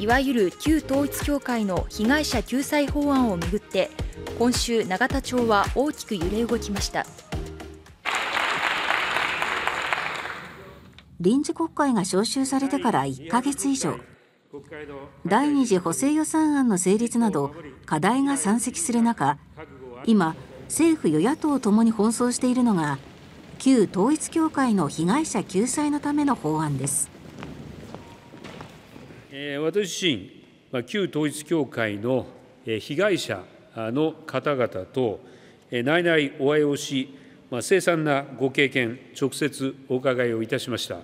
いわゆる旧統一教会の被害者救済法案をめぐって今週永田町は大きく揺れ動きました臨時国会が召集されてから1ヶ月以上第2次補正予算案の成立など課題が山積する中今政府与野党ともに奔走しているのが旧統一教会の被害者救済のための法案です。私自身、旧統一教会の被害者の方々と内々お会いをし、凄惨なご経験、直接お伺いをいたしました。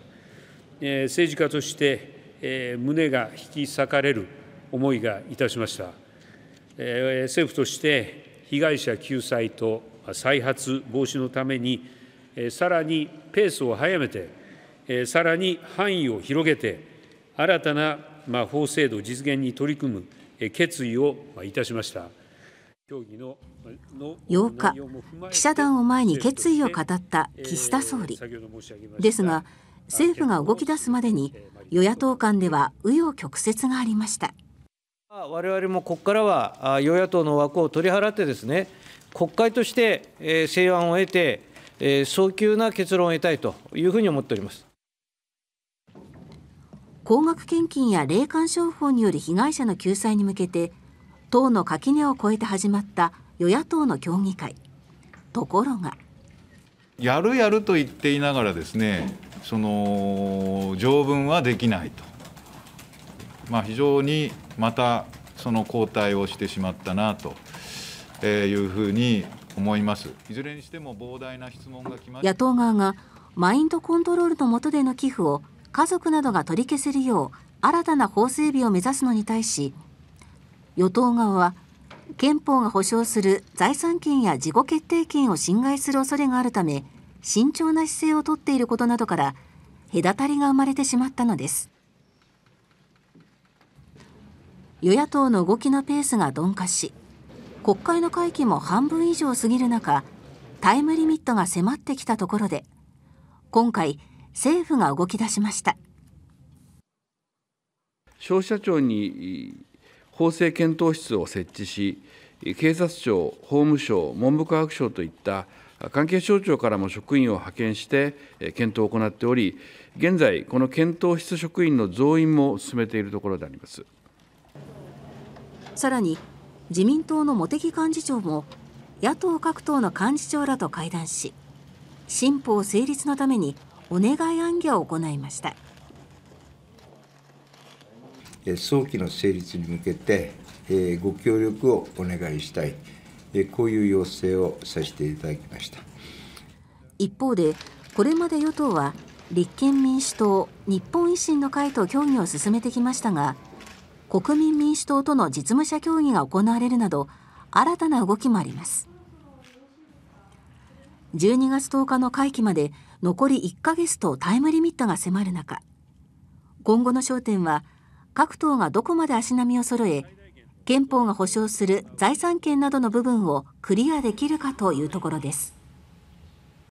政治家として胸が引き裂かれる思いがいたしました。政府として被害者救済と再発防止のために、さらにペースを速めて、さらに範囲を広げて、新たな法制度実現に取り組む決意をいたしました。8日、記者団を前に決意を語った岸田総理ですが政府が動き出すまでに与野党間では紆余曲折がありました我々もここからは与野党の枠を取り払ってですね国会として成案を得て早急な結論を得たいというふうに思っております。高額献金や霊感商法による被害者の救済に向けて党の垣根を越えて始まった与野党の協議会。ところが。やるやると言っていながらですねその条文はできないと、まあ、非常にまたその交代をしてしまったなというふうに思いますいずれにしても膨大な質問が来ま野党側がマインドコントロールの下での寄付を家族などが取り消せるよう新たな法整備を目指すのに対し与党側は憲法が保障する財産権や自己決定権を侵害する恐れがあるため慎重な姿勢をとっていることなどから隔たりが生まれてしまったのです。与野党の動きのペースが鈍化し国会の会期も半分以上過ぎる中タイムリミットが迫ってきたところで今回政府が動き出しました消費者庁に法制検討室を設置し警察庁法務省文部科学省といった関係省庁からも職員を派遣して検討を行っており現在この検討室職員の増員も進めているところでありますさらに自民党の茂木幹事長も野党各党の幹事長らと会談し新法成立のためにお願い案議を行いました早期の成立に向けてご協力をお願いしたいこういう要請をさせていただきました一方でこれまで与党は立憲民主党日本維新の会と協議を進めてきましたが国民民主党との実務者協議が行われるなど新たな動きもあります12月10日の会期まで残り1ヶ月とタイムリミットが迫る中今後の焦点は各党がどこまで足並みを揃え憲法が保障する財産権などの部分をクリアできるかというところです。